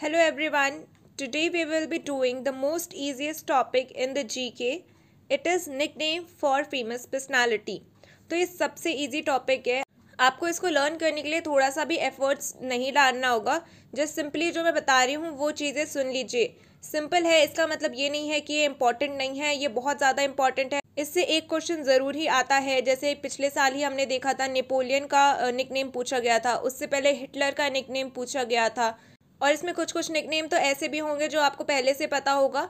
Hello everyone. Today we will be doing the most easiest topic in the GK. It is nickname for famous personality. तो ये सबसे easy topic है आपको इसको learn करने के लिए थोड़ा सा भी एफर्ट्स नहीं डालना होगा जस्ट सिंपली जो मैं बता रही हूँ वो चीज़ें सुन लीजिए सिंपल है इसका मतलब ये नहीं है कि ये इंपॉर्टेंट नहीं है ये बहुत ज़्यादा इंपॉर्टेंट है इससे एक क्वेश्चन ज़रूर ही आता है जैसे पिछले साल ही हमने देखा था नेपोलियन का निकनेम पूछा गया था उससे पहले हिटलर का निकनेम पूछा गया था और इसमें कुछ कुछ निकनेम तो ऐसे भी होंगे जो आपको पहले से पता होगा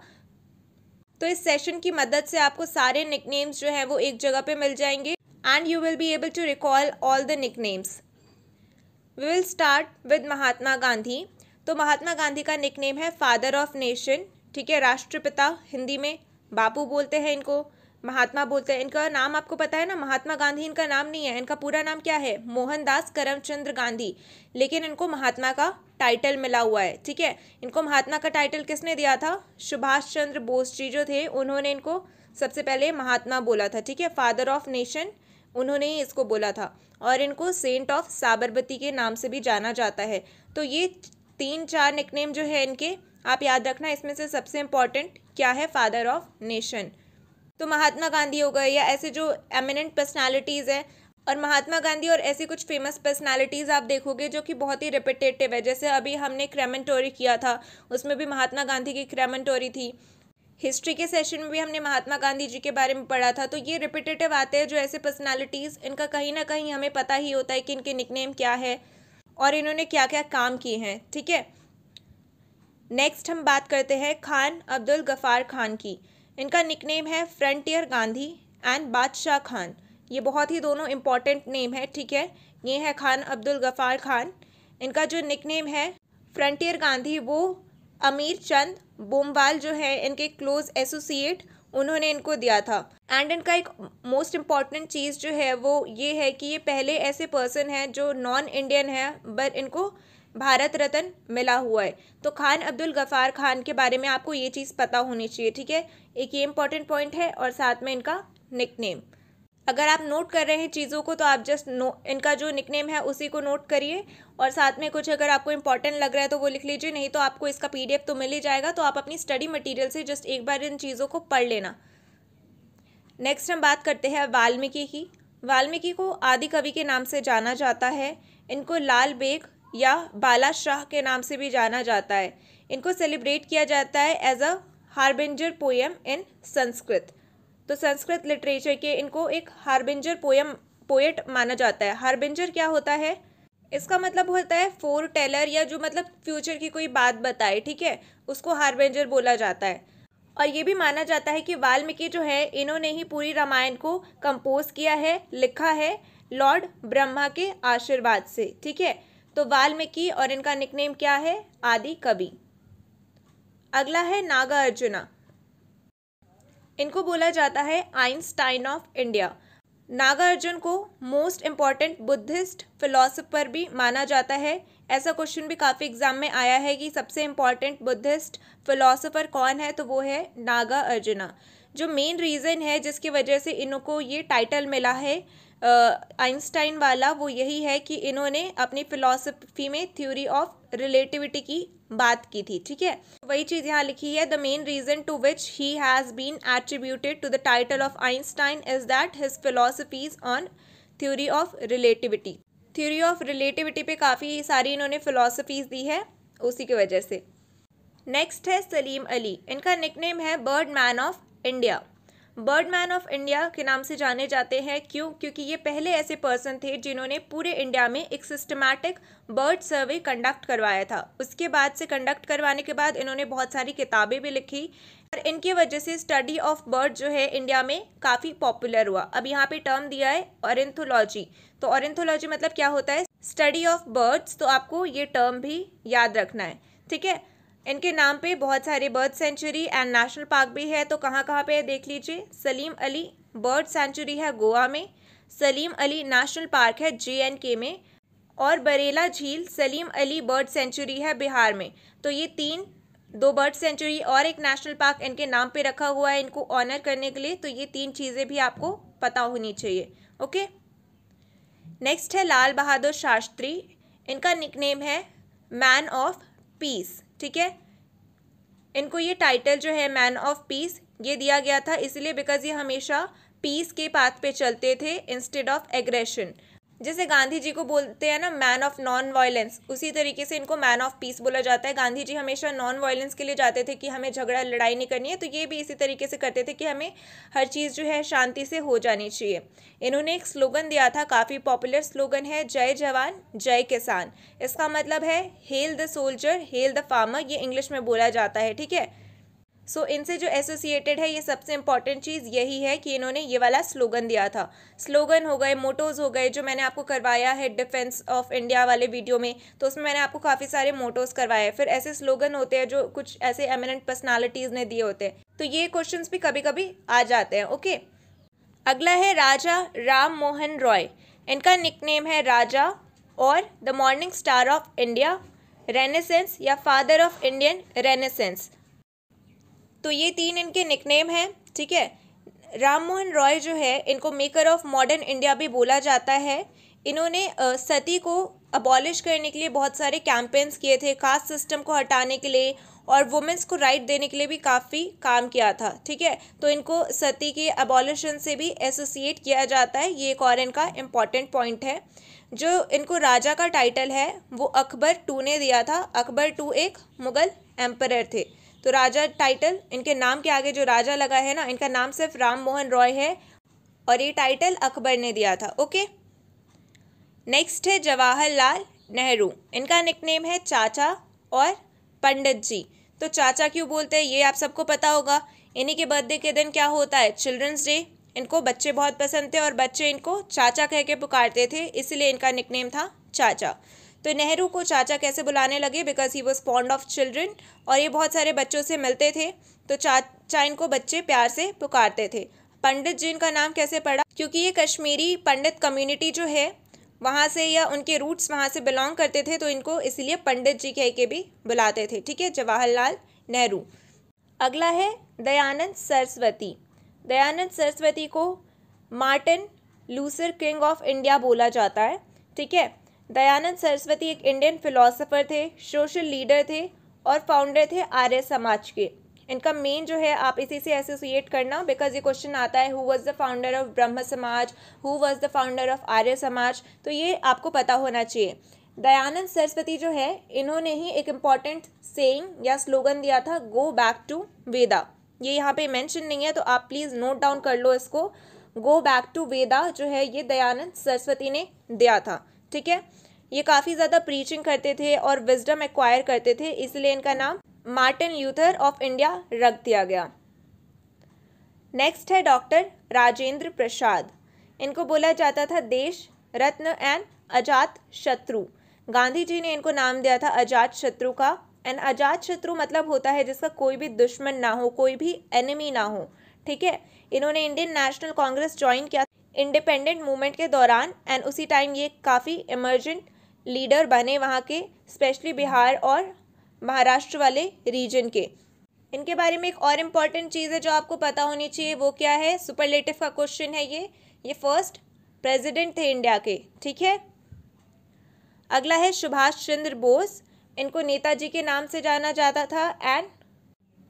तो इस सेशन की मदद से आपको सारे निकनेम्स जो हैं वो एक जगह पे मिल जाएंगे and you will be able to recall all the nicknames we will start with Mahatma Gandhi तो महात्मा गांधी का निकनेम है फादर ऑफ नेशन ठीक है राष्ट्रपिता हिंदी में बापू बोलते हैं इनको महात्मा बोलते हैं इनका नाम आपको पता है ना महात्मा गांधी इनका नाम नहीं है इनका पूरा नाम क्या है मोहनदास करमचंद्र गांधी लेकिन इनको महात्मा का टाइटल मिला हुआ है ठीक है इनको महात्मा का टाइटल किसने दिया था सुभाष चंद्र बोस जी जो थे उन्होंने इनको सबसे पहले महात्मा बोला था ठीक है फादर ऑफ नेशन उन्होंने ही इसको बोला था और इनको सेंट ऑफ साबरमती के नाम से भी जाना जाता है तो ये तीन चार निकनेम जो है इनके आप याद रखना इसमें से सबसे इम्पॉर्टेंट क्या है फादर ऑफ नेशन तो महात्मा गांधी हो गए या ऐसे जो एमिनेंट पर्सनालिटीज़ हैं और महात्मा गांधी और ऐसी कुछ फेमस पर्सनालिटीज़ आप देखोगे जो कि बहुत ही रिपीटेटिव है जैसे अभी हमने क्रेमेंटोरी किया था उसमें भी महात्मा गांधी की क्रेमेंटोरी थी हिस्ट्री के सेशन में भी हमने महात्मा गांधी जी के बारे में पढ़ा था तो ये रिपीटेटिव आते हैं जो ऐसे पर्सनालिटीज़ इनका कहीं ना कहीं हमें पता ही होता है कि इनके निकनेम क्या है और इन्होंने क्या क्या काम किए हैं ठीक है नेक्स्ट हम बात करते हैं खान अब्दुल गफ़ार खान की इनका निकनेम है फ्रंटियर गांधी एंड बादशाह खान ये बहुत ही दोनों इम्पॉर्टेंट नेम है ठीक है ये है खान अब्दुल गफ़ार खान इनका जो निकनेम है फ्रंटियर गांधी वो अमीर चंद बोमवाल जो है इनके क्लोज एसोसिएट उन्होंने इनको दिया था एंड इनका एक मोस्ट इम्पॉर्टेंट चीज़ जो है वो ये है कि ये पहले ऐसे पर्सन हैं जो नॉन इंडियन है बट इनको भारत रत्न मिला हुआ है तो खान अब्दुल गफ़ार खान के बारे में आपको ये चीज़ पता होनी चाहिए ठीक है एक ये इम्पॉर्टेंट पॉइंट है और साथ में इनका निक अगर आप नोट कर रहे हैं चीज़ों को तो आप जस्ट नो इनका जो निकनेम है उसी को नोट करिए और साथ में कुछ अगर आपको इंपॉर्टेंट लग रहा है तो वो लिख लीजिए नहीं तो आपको इसका पीडीएफ तो मिल ही जाएगा तो आप अपनी स्टडी मटेरियल से जस्ट एक बार इन चीज़ों को पढ़ लेना नेक्स्ट हम बात करते हैं वाल्मीकि की वाल्मीकि को आदि कवि के नाम से जाना जाता है इनको लाल बेग या बाला शाह के नाम से भी जाना जाता है इनको सेलिब्रेट किया जाता है as a harbinger poem in Sanskrit तो संस्कृत लिटरेचर के इनको एक हार्बिंजर पोएम पोएट माना जाता है हार्बिंजर क्या होता है इसका मतलब होता है फोर टेलर या जो मतलब फ्यूचर की कोई बात बताए ठीक है उसको हार्बेंजर बोला जाता है और ये भी माना जाता है कि वाल्मीकि जो है इन्होंने ही पूरी रामायण को कंपोज किया है लिखा है लॉर्ड ब्रह्मा के आशीर्वाद से ठीक है तो वाल्मीकि और इनका निकनेम क्या है आदि कवि अगला है नागा अर्जुना इनको बोला जाता है Einstein of India Nagarjuna को मोस्ट इम्पॉर्टेंट बुद्धिस्ट फिलोसोफर भी माना जाता है ऐसा क्वेश्चन भी काफ़ी एग्जाम में आया है कि सबसे इम्पॉर्टेंट बुद्धिस्ट फिलोसोफर कौन है तो वो है नागा अर्जुना जो मेन रीज़न है जिसकी वजह से इनको ये टाइटल मिला है आइंस्टाइन वाला वो यही है कि इन्होंने अपनी फिलोसफी में थ्योरी ऑफ रिलेटिविटी की बात की थी ठीक है वही चीज़ यहाँ लिखी है the main reason to which he has been attributed to the title of Einstein is that his philosophies on theory of relativity theory of relativity पे काफ़ी सारी इन्होंने फिलोसफीज दी है उसी की वजह से नेक्स्ट है सलीम अली इनका निकनेम है bird man of India bird man of India के नाम से जाने जाते हैं क्यों क्योंकि ये पहले ऐसे पर्सन थे जिन्होंने पूरे इंडिया में एक सिस्टमैटिक बर्ड सर्वे कंडक्ट करवाया था उसके बाद से कंडक्ट करवाने के बाद इन्होंने बहुत सारी किताबें भी लिखी और इनकी वजह से स्टडी ऑफ बर्ड जो है इंडिया में काफ़ी पॉपुलर हुआ अब यहाँ पे टर्म दिया है ऑरेंथोलॉजी तो ऑरेंथोलॉजी मतलब क्या होता है स्टडी ऑफ बर्ड्स तो आपको ये टर्म भी याद रखना है ठीक है इनके नाम पे बहुत सारे bird sanctuary and national park भी है तो कहाँ कहाँ पे है देख लीजिए सलीम अली बर्ड सेंचुरी है गोवा में सलीम अली नेशनल पार्क है जे में और बरेला झील सलीम अली बर्ड सेंचुरी है बिहार में तो ये तीन दो बर्ड सेंचुरी और एक नेशनल पार्क इनके नाम पे रखा हुआ है इनको ऑनर करने के लिए तो ये तीन चीज़ें भी आपको पता होनी चाहिए ओके नेक्स्ट है लाल बहादुर शास्त्री इनका निकनेम है मैन ऑफ पीस ठीक है इनको ये टाइटल जो है मैन ऑफ पीस ये दिया गया था इसलिए बिकॉज ये हमेशा पीस के पाथ पे चलते थे इंस्टेड ऑफ एग्रेशन जैसे गांधी जी को बोलते हैं ना मैन ऑफ नॉन वायलेंस उसी तरीके से इनको मैन ऑफ पीस बोला जाता है गांधी जी हमेशा नॉन वायलेंस के लिए जाते थे कि हमें झगड़ा लड़ाई नहीं करनी है तो ये भी इसी तरीके से करते थे कि हमें हर चीज़ जो है शांति से हो जानी चाहिए इन्होंने एक स्लोगन दिया था काफ़ी पॉपुलर स्लोगन है जय जवान जय किसान इसका मतलब है hail the soldier hail the farmer ये इंग्लिश में बोला जाता है ठीक है सो so, इनसे जो एसोसिएटेड है ये सबसे इम्पॉर्टेंट चीज़ यही है कि इन्होंने ये वाला स्लोगन दिया था स्लोगन हो गए मोटोज़ हो गए जो मैंने आपको करवाया है डिफेंस ऑफ इंडिया वाले वीडियो में तो उसमें मैंने आपको काफ़ी सारे मोटोज़ करवाए फिर ऐसे स्लोगन होते हैं जो कुछ ऐसे एमिनेंट पर्सनैलिटीज़ ने दिए होते हैं तो ये क्वेश्चन भी कभी कभी आ जाते हैं ओके अगला है राजा राम मोहन रॉय इनका निक है राजा और the morning star of India renaissance या फादर ऑफ इंडियन रेनेसेंस तो ये तीन इनके निकनेम हैं ठीक है राम मोहन रॉय जो है इनको मेकर ऑफ मॉडर्न इंडिया भी बोला जाता है इन्होंने सती को अबॉलिश करने के लिए बहुत सारे कैंपेन्स किए थे कास्ट सिस्टम को हटाने के लिए और वुमेंस को राइट देने के लिए भी काफ़ी काम किया था ठीक है तो इनको सती के अबॉलिशन से भी एसोसिएट किया जाता है ये एक और इनका इम्पॉर्टेंट पॉइंट है जो इनको राजा का टाइटल है वो अकबर टू ने दिया था अकबर टू एक मुग़ल एम्पर थे तो राजा टाइटल इनके नाम के आगे जो राजा लगा है ना इनका नाम सिर्फ राम मोहन रॉय है और ये टाइटल अकबर ने दिया था ओके नेक्स्ट है जवाहरलाल नेहरू इनका निकनेम है चाचा और पंडित जी तो चाचा क्यों बोलते हैं ये आप सबको पता होगा इन्हीं के बर्थडे के दिन क्या होता है चिल्ड्रंस डे इनको बच्चे बहुत पसंद थे और बच्चे इनको चाचा कह के पुकारते थे इसलिए इनका निकनेम था चाचा तो नेहरू को चाचा कैसे बुलाने लगे because he was fond of children और ये बहुत सारे बच्चों से मिलते थे तो चाचा इनको बच्चे प्यार से पुकारते थे पंडित जी इनका नाम कैसे पड़ा क्योंकि ये कश्मीरी पंडित कम्युनिटी जो है वहाँ से या उनके रूट्स वहाँ से बिलोंग करते थे तो इनको इसलिए पंडित जी कह के भी बुलाते थे ठीक है जवाहरलाल नेहरू अगला है दयानंद सरस्वती दयानंद सरस्वती को Martin Luther King of India बोला जाता है ठीक है दयानंद सरस्वती एक इंडियन फिलोसोफर थे सोशल लीडर थे और फाउंडर थे आर्य समाज के इनका मेन जो है आप इसी से एसोसिएट करना बिकॉज ये क्वेश्चन आता है who was the founder of Brahmo Samaj who was the founder of Arya Samaj तो ये आपको पता होना चाहिए दयानंद सरस्वती जो है इन्होंने ही एक इम्पॉर्टेंट सेइंग या स्लोगन दिया था गो बैक टू वेदा ये यहाँ पे मेंशन नहीं है तो आप प्लीज़ नोट डाउन कर लो इसको गो बैक टू वेदा जो है ये दयानंद सरस्वती ने दिया था ठीक है ये काफ़ी ज़्यादा प्रीचिंग करते थे और विजडम एक्वायर करते थे इसलिए इनका नाम मार्टिन ल्यूथर ऑफ इंडिया रख दिया गया नेक्स्ट है डॉक्टर राजेंद्र प्रसाद इनको बोला जाता था देश रत्न एंड अजात शत्रु गांधी जी ने इनको नाम दिया था अजात शत्रु का एंड अजात शत्रु मतलब होता है जिसका कोई भी दुश्मन ना हो कोई भी एनिमी ना हो ठीक है इन्होंने इंडियन नेशनल कांग्रेस ज्वाइन किया इंडिपेंडेंट मूवमेंट के दौरान एंड उसी टाइम ये काफ़ी इमरजेंट लीडर बने वहाँ के स्पेशली बिहार और महाराष्ट्र वाले रीजन के इनके बारे में एक और इम्पॉर्टेंट चीज़ है जो आपको पता होनी चाहिए वो क्या है सुपरलेटिव का क्वेश्चन है ये ये फर्स्ट प्रेसिडेंट थे इंडिया के ठीक है अगला है सुभाष चंद्र बोस इनको नेताजी के नाम से जाना जाता था एंड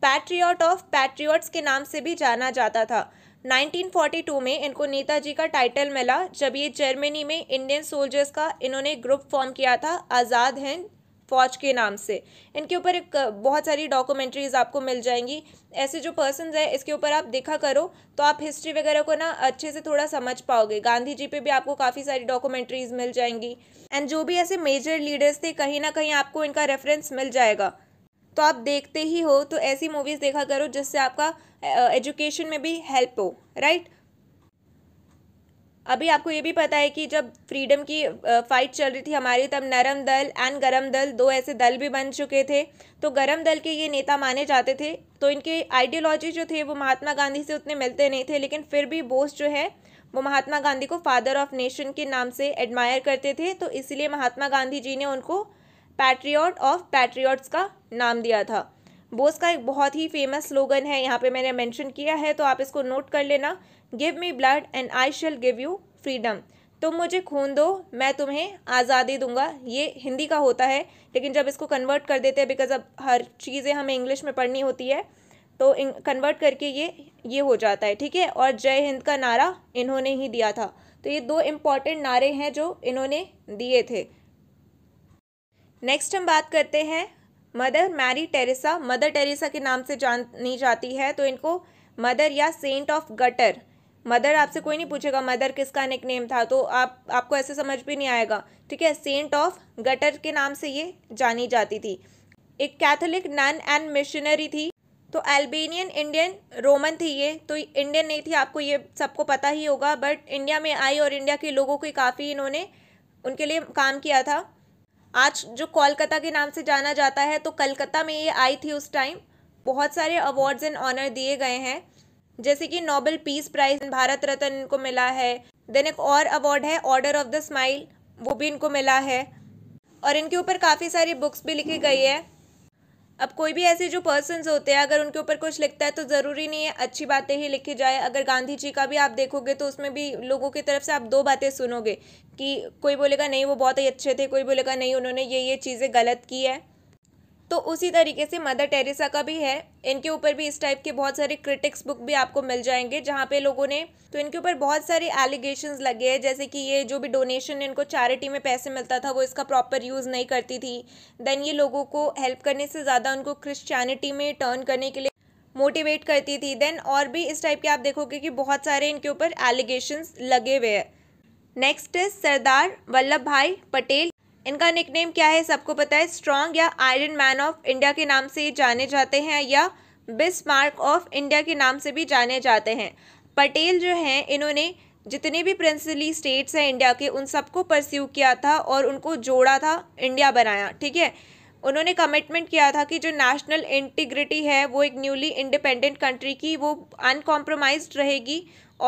पैट्रियट ऑफ पैट्रियट्स के नाम से भी जाना जाता था 1942 में इनको नेताजी का टाइटल मिला जब ये जर्मनी में इंडियन सोल्जर्स का इन्होंने ग्रुप फॉर्म किया था आज़ाद हिंद फौज के नाम से इनके ऊपर एक बहुत सारी डॉक्यूमेंट्रीज आपको मिल जाएंगी ऐसे जो पर्सन हैं इसके ऊपर आप देखा करो तो आप हिस्ट्री वगैरह को ना अच्छे से थोड़ा समझ पाओगे गांधी जी पे भी आपको काफ़ी सारी डॉक्यूमेंट्रीज मिल जाएंगी एंड जो भी ऐसे मेजर लीडर्स थे कहीं ना कहीं आपको इनका रेफरेंस मिल जाएगा तो आप देखते ही हो तो ऐसी मूवीज़ देखा करो जिससे आपका एजुकेशन में भी हेल्प हो राइट अभी आपको ये भी पता है कि जब फ्रीडम की फाइट चल रही थी हमारी तब नरम दल एंड गरम दल दो ऐसे दल भी बन चुके थे तो गरम दल के ये नेता माने जाते थे तो इनके आइडियोलॉजी जो थे वो महात्मा गांधी से उतने मिलते नहीं थे लेकिन फिर भी बोस जो है वो महात्मा गांधी को फादर ऑफ नेशन के नाम से एडमायर करते थे तो इसलिए महात्मा गांधी जी ने उनको पैट्रियॉट ऑफ पैट्रियॉट्स का नाम दिया था बोस का एक बहुत ही फेमस स्लोगन है यहाँ पे मैंने मेंशन किया है तो आप इसको नोट कर लेना give me blood and I shall give you freedom तुम मुझे खून दो मैं तुम्हें आज़ादी दूंगा ये हिंदी का होता है लेकिन जब इसको कन्वर्ट कर देते हैं बिकॉज अब हर चीज़ें हमें इंग्लिश में पढ़नी होती है तो कन्वर्ट करके ये ये हो जाता है ठीक है और जय हिंद का नारा इन्होंने ही दिया था तो ये दो इम्पॉर्टेंट नारे हैं जो इन्होंने दिए थे नेक्स्ट हम बात करते हैं Mother Mary Teresa Mother Teresa के नाम से जानी जाती है तो इनको मदर या सेंट ऑफ गटर मदर आपसे कोई नहीं पूछेगा मदर किसका निक नेम था तो आप आपको ऐसे समझ भी नहीं आएगा ठीक है सेंट ऑफ गटर के नाम से ये जानी जाती थी एक कैथोलिक नन एंड मिशनरी थी तो अल्बेनियन इंडियन रोमन थी ये तो इंडियन नहीं थी आपको ये सबको पता ही होगा बट इंडिया में आई और इंडिया के लोगों को काफ़ी इन्होंने उनके लिए काम किया था आज जो कोलकाता के नाम से जाना जाता है तो कलकत्ता में ये आई थी उस टाइम बहुत सारे अवार्ड्स एंड ऑनर दिए गए हैं जैसे कि Nobel peace prize Bharat Ratna इनको मिला है देन एक और अवार्ड है ऑर्डर ऑफ द स्माइल वो भी इनको मिला है और इनके ऊपर काफ़ी सारी बुक्स भी लिखी गई है अब कोई भी ऐसे जो पर्सनस होते हैं अगर उनके ऊपर कुछ लिखता है तो ज़रूरी नहीं है अच्छी बातें ही लिखी जाए अगर गांधी जी का भी आप देखोगे तो उसमें भी लोगों की तरफ से आप दो बातें सुनोगे कि कोई बोलेगा नहीं वो बहुत ही अच्छे थे कोई बोलेगा नहीं उन्होंने ये ये चीज़ें गलत की है तो उसी तरीके से मदर टेरेसा का भी है इनके ऊपर भी इस टाइप के बहुत सारे क्रिटिक्स बुक भी आपको मिल जाएंगे जहाँ पे लोगों ने तो इनके ऊपर बहुत सारे एलिगेशन लगे हैं जैसे कि ये जो भी डोनेशन इनको चैरिटी में पैसे मिलता था वो इसका प्रॉपर यूज़ नहीं करती थी देन ये लोगों को हेल्प करने से ज़्यादा उनको क्रिश्चियनिटी में टर्न करने के लिए मोटिवेट करती थी देन और भी इस टाइप के आप देखोगे कि बहुत सारे इनके ऊपर एलिगेशन लगे हुए हैं नेक्स्ट सरदार वल्लभ भाई पटेल इनका निकनेम क्या है सबको पता है स्ट्रॉन्ग या आयरन मैन ऑफ इंडिया के नाम से जाने जाते हैं या बिस मार्क ऑफ इंडिया के नाम से भी जाने जाते हैं पटेल जो हैं इन्होंने जितने भी प्रिंसली स्टेट्स हैं इंडिया के उन सबको परस्यू किया था और उनको जोड़ा था इंडिया बनाया ठीक है उन्होंने कमिटमेंट किया था कि जो नेशनल इंटीग्रिटी है वो एक न्यूली इंडिपेंडेंट कंट्री की वो अनकॉम्प्रोमाइज रहेगी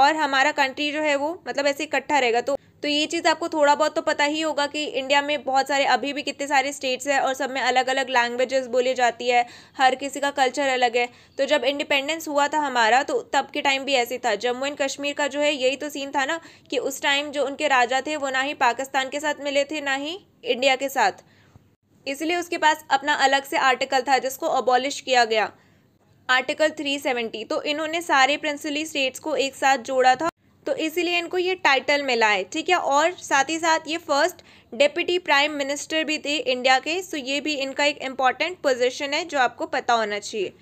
और हमारा कंट्री जो है वो मतलब ऐसे इकट्ठा रहेगा तो तो ये चीज़ आपको थोड़ा बहुत तो पता ही होगा कि इंडिया में बहुत सारे अभी भी कितने सारे स्टेट्स हैं और सब में अलग अलग लैंग्वेजेस बोली जाती है हर किसी का कल्चर अलग है तो जब इंडिपेंडेंस हुआ था हमारा तो तब के टाइम भी ऐसे था जम्मू एंड कश्मीर का जो है यही तो सीन था ना कि उस टाइम जो उनके राजा थे वो ना ही पाकिस्तान के साथ मिले थे ना ही इंडिया के साथ इसलिए उसके पास अपना अलग से आर्टिकल था जिसको अबॉलिश किया गया आर्टिकल 370 तो इन्होंने सारे प्रिंसली स्टेट्स को एक साथ जोड़ा था तो इसीलिए इनको ये टाइटल मिला है ठीक है और साथ ही साथ ये फर्स्ट डेप्यूटी प्राइम मिनिस्टर भी थे इंडिया के सो ये भी इनका एक इम्पॉर्टेंट पोजिशन है जो आपको पता होना चाहिए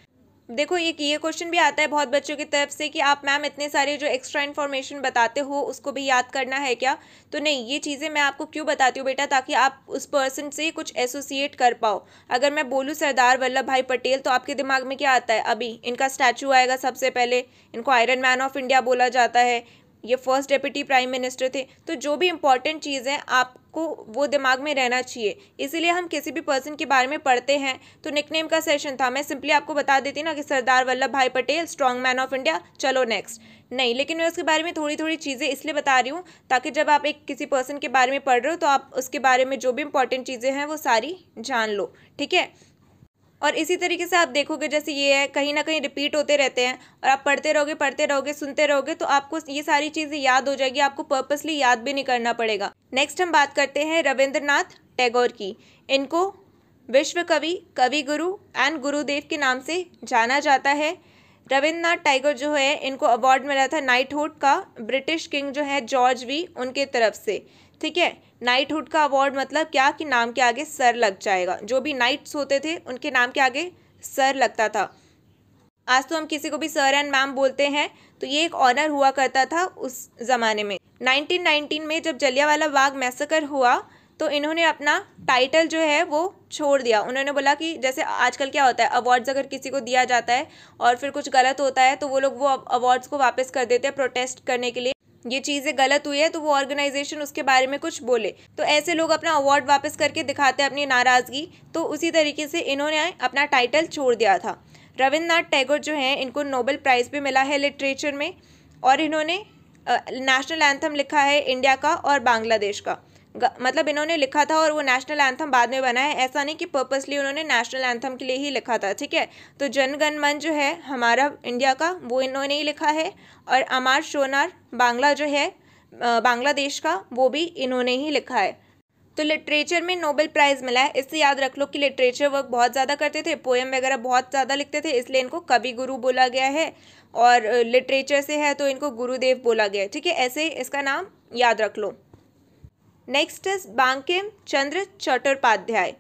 देखो एक ये क्वेश्चन भी आता है बहुत बच्चों की तरफ से कि आप मैम इतने सारे जो एक्स्ट्रा इन्फॉर्मेशन बताते हो उसको भी याद करना है क्या तो नहीं ये चीज़ें मैं आपको क्यों बताती हूँ बेटा ताकि आप उस पर्सन से कुछ एसोसिएट कर पाओ अगर मैं बोलूँ सरदार वल्लभ भाई पटेल तो आपके दिमाग में क्या आता है अभी इनका स्टैचू आएगा सबसे पहले इनको आयरन मैन ऑफ इंडिया बोला जाता है ये फर्स्ट डेप्यूटी प्राइम मिनिस्टर थे तो जो भी इम्पॉर्टेंट चीज़ है आपको वो दिमाग में रहना चाहिए इसीलिए हम किसी भी पर्सन के बारे में पढ़ते हैं तो निकनेम का सेशन था मैं सिंपली आपको बता देती ना कि Sardar Vallabhbhai Patel strong man of India चलो नेक्स्ट नहीं लेकिन मैं उसके बारे में थोड़ी थोड़ी चीज़ें इसलिए बता रही हूँ ताकि जब आप एक किसी पर्सन के बारे में पढ़ रहे हो तो आप उसके बारे में जो भी इंपॉर्टेंट चीज़ें हैं वो सारी जान लो ठीक है और इसी तरीके से आप देखोगे जैसे ये है कहीं ना कहीं रिपीट होते रहते हैं और आप पढ़ते रहोगे पढ़ते रहोगे सुनते रहोगे तो आपको ये सारी चीज़ें याद हो जाएगी आपको पर्पसली याद भी नहीं करना पड़ेगा नेक्स्ट हम बात करते हैं रविंद्रनाथ टैगोर की इनको विश्व कवि कवि गुरु एंड गुरुदेव के नाम से जाना जाता है रविंद्रनाथ टैगोर जो है इनको अवार्ड मिला था नाइटहुड का ब्रिटिश किंग जो है जॉर्ज वी उनके तरफ से ठीक है नाइटहुड का अवार्ड मतलब क्या कि नाम के आगे सर लग जाएगा जो भी नाइट्स होते थे उनके नाम के आगे सर लगता था आज तो हम किसी को भी सर एंड मैम बोलते हैं तो ये एक ऑनर हुआ करता था उस ज़माने में 1919 में जब जलियावाला बाग मैसकर हुआ तो इन्होंने अपना टाइटल जो है वो छोड़ दिया उन्होंने बोला कि जैसे आजकल क्या होता है अवार्ड्स अगर किसी को दिया जाता है और फिर कुछ गलत होता है तो वो लोग वो अवार्ड्स को वापस कर देते हैं प्रोटेस्ट करने के लिए ये चीज़ें गलत हुई है तो वो ऑर्गेनाइजेशन उसके बारे में कुछ बोले तो ऐसे लोग अपना अवार्ड वापस करके दिखाते हैं अपनी नाराज़गी तो उसी तरीके से इन्होंने अपना टाइटल छोड़ दिया था रविन्द्रनाथ टैगोर जो हैं इनको नोबेल प्राइज़ भी मिला है लिटरेचर में और इन्होंने नेशनल एंथम लिखा है इंडिया का और बांग्लादेश का मतलब इन्होंने लिखा था और वो नेशनल एंथम बाद में बना है ऐसा नहीं कि पर्पसली उन्होंने नेशनल एंथम के लिए ही लिखा था ठीक है तो जनगण मन जो है हमारा इंडिया का वो इन्होंने ही लिखा है और अमार शोनार बांग्ला जो है बांग्लादेश का वो भी इन्होंने ही लिखा है तो लिटरेचर में नोबेल प्राइज़ मिला है इससे याद रख लो कि लिटरेचर वर्क बहुत ज़्यादा करते थे पोएम वगैरह बहुत ज़्यादा लिखते थे इसलिए इनको कवि गुरु बोला गया है और लिटरेचर से है तो इनको गुरुदेव बोला गया है ठीक है ऐसे इसका नाम याद रख लो नेक्स्ट इज बांकिम चंद्र चट्टोपाध्याय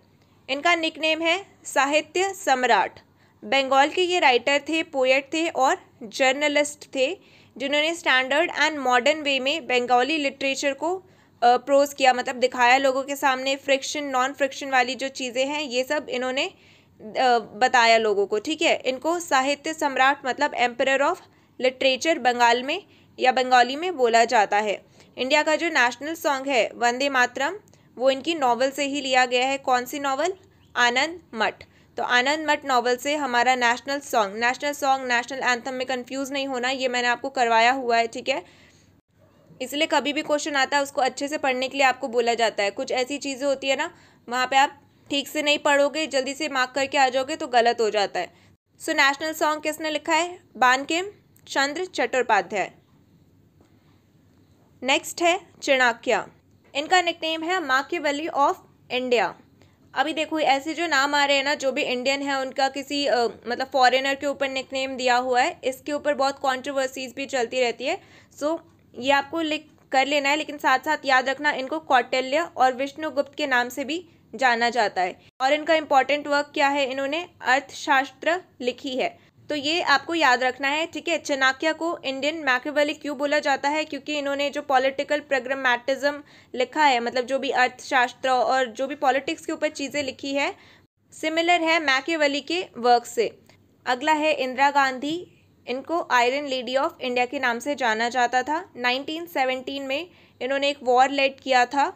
इनका निकनेम है साहित्य सम्राट बंगाल के ये राइटर थे पोएट थे और जर्नलिस्ट थे जिन्होंने स्टैंडर्ड एंड मॉडर्न वे में बंगाली लिटरेचर को प्रोज किया मतलब दिखाया लोगों के सामने फ्रिक्शन नॉन फ्रिक्शन वाली जो चीज़ें हैं ये सब इन्होंने बताया लोगों को ठीक है इनको साहित्य सम्राट मतलब एम्पर ऑफ लिटरेचर बंगाल में या बंगाली में बोला जाता है इंडिया का जो नेशनल सॉन्ग है वंदे मातरम वो इनकी नॉवल से ही लिया गया है कौन सी नावल आनंद मठ तो आनंद मठ नावल से हमारा national song national song national anthem में कंफ्यूज नहीं होना ये मैंने आपको करवाया हुआ है ठीक है इसलिए कभी भी क्वेश्चन आता है उसको अच्छे से पढ़ने के लिए आपको बोला जाता है कुछ ऐसी चीज़ें होती है ना वहाँ पे आप ठीक से नहीं पढ़ोगे जल्दी से मार्क करके आ जाओगे तो गलत हो जाता है सो नेशनल सॉन्ग किसने लिखा है बानकेम चंद्र चट्टोपाध्याय नेक्स्ट है चिणाक्या इनका निकनेम है माकेवली ऑफ इंडिया अभी देखो ऐसे जो नाम आ रहे हैं ना जो भी इंडियन है उनका किसी आ, मतलब फॉरेनर के ऊपर निकनेम दिया हुआ है इसके ऊपर बहुत कॉन्ट्रोवर्सीज भी चलती रहती है सो ये आपको लिख कर लेना है लेकिन साथ साथ याद रखना इनको कौटल्य और विष्णुगुप्त के नाम से भी जाना जाता है और इनका इम्पॉर्टेंट वर्क क्या है इन्होंने अर्थशास्त्र लिखी है तो ये आपको याद रखना है ठीक है चनाक्या को इंडियन मैकेवली क्यों बोला जाता है क्योंकि इन्होंने जो पॉलिटिकल प्रोग्रामेटिज्म लिखा है मतलब जो भी अर्थशास्त्र और जो भी पॉलिटिक्स के ऊपर चीज़ें लिखी है सिमिलर है मैकेवली के वर्क से अगला है इंदिरा गांधी इनको आयरन लेडी ऑफ इंडिया के नाम से जाना जाता था 1917 में इन्होंने एक वॉर लेड किया था